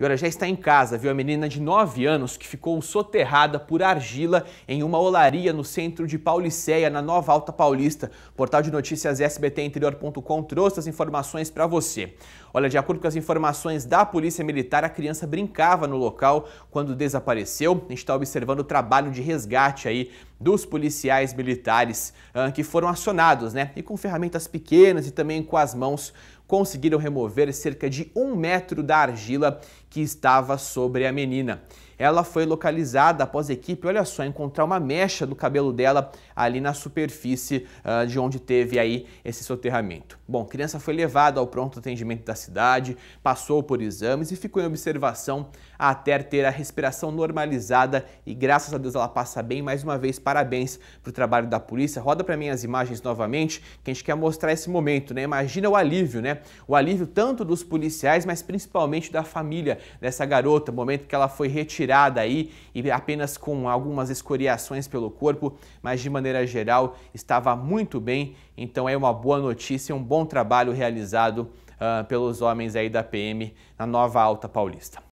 E ora já está em casa, viu a menina de 9 anos que ficou soterrada por argila em uma olaria no centro de Pauliceia, na Nova Alta Paulista. O portal de notícias sbtinterior.com trouxe as informações para você. Olha, de acordo com as informações da Polícia Militar, a criança brincava no local quando desapareceu. A gente está observando o trabalho de resgate aí dos policiais militares uh, que foram acionados, né? E com ferramentas pequenas e também com as mãos conseguiram remover cerca de um metro da argila que estava sobre a menina ela foi localizada após a equipe, olha só, encontrar uma mecha do cabelo dela ali na superfície uh, de onde teve aí esse soterramento. Bom, a criança foi levada ao pronto atendimento da cidade, passou por exames e ficou em observação até ter a respiração normalizada e graças a Deus ela passa bem. Mais uma vez, parabéns para o trabalho da polícia. Roda para mim as imagens novamente, que a gente quer mostrar esse momento, né? Imagina o alívio, né? O alívio tanto dos policiais, mas principalmente da família dessa garota, momento que ela foi retirada virada aí e apenas com algumas escoriações pelo corpo, mas de maneira geral estava muito bem. Então é uma boa notícia, um bom trabalho realizado uh, pelos homens aí da PM na Nova Alta Paulista.